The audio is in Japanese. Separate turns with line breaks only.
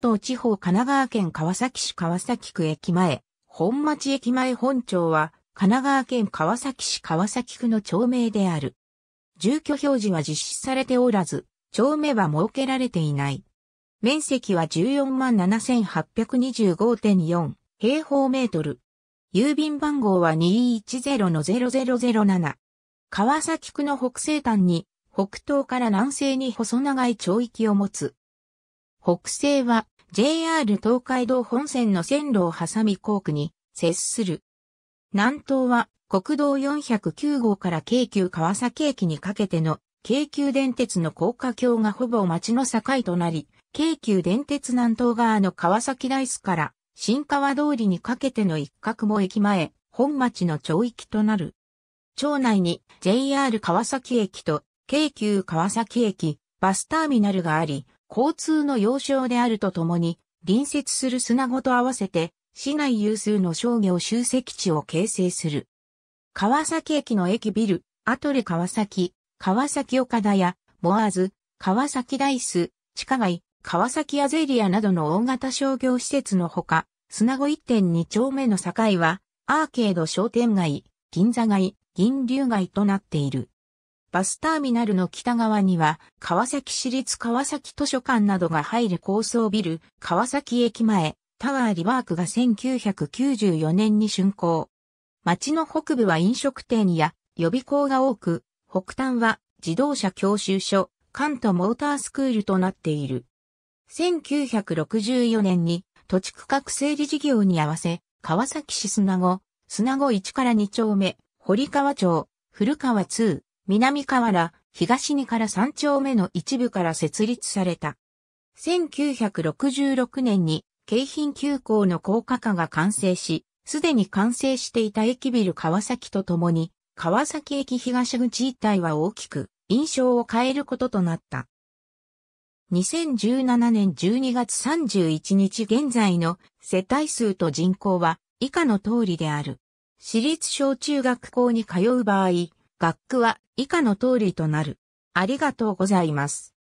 東地方神奈川県川崎市川崎区駅前、本町駅前本町は、神奈川県川崎市川崎区の町名である。住居表示は実施されておらず、町名は設けられていない。面積は147,825.4平方メートル。郵便番号は210-0007。川崎区の北西端に、北東から南西に細長い町域を持つ。北西は JR 東海道本線の線路を挟み航区に接する。南東は国道409号から京急川崎駅にかけての京急電鉄の高架橋がほぼ町の境となり、京急電鉄南東側の川崎ライスから新川通りにかけての一角も駅前、本町の町域となる。町内に JR 川崎駅と京急川崎駅、バスターミナルがあり、交通の要衝であるとともに、隣接する砂子と合わせて、市内有数の商業集積地を形成する。川崎駅の駅ビル、アトレ川崎、川崎岡田屋、ボアーズ、川崎ダイス、地下街、川崎アゼリアなどの大型商業施設のほか、砂子1.2丁目の境は、アーケード商店街、銀座街、銀流街となっている。バスターミナルの北側には、川崎市立川崎図書館などが入る高層ビル、川崎駅前、タワーリワークが1994年に竣工。町の北部は飲食店や予備校が多く、北端は自動車教習所、関東モータースクールとなっている。1964年に土地区画整理事業に合わせ、川崎市砂子、砂子1から2丁目、堀川町、古川2、南河原、東にから三丁目の一部から設立された。1966年に京浜急行の高架化が完成し、すでに完成していた駅ビル川崎とともに、川崎駅東口一帯は大きく印象を変えることとなった。2017年12月31日現在の世帯数と人口は以下の通りである。私立小中学校に通う場合、学区は以下の通りとなる。ありがとうございます。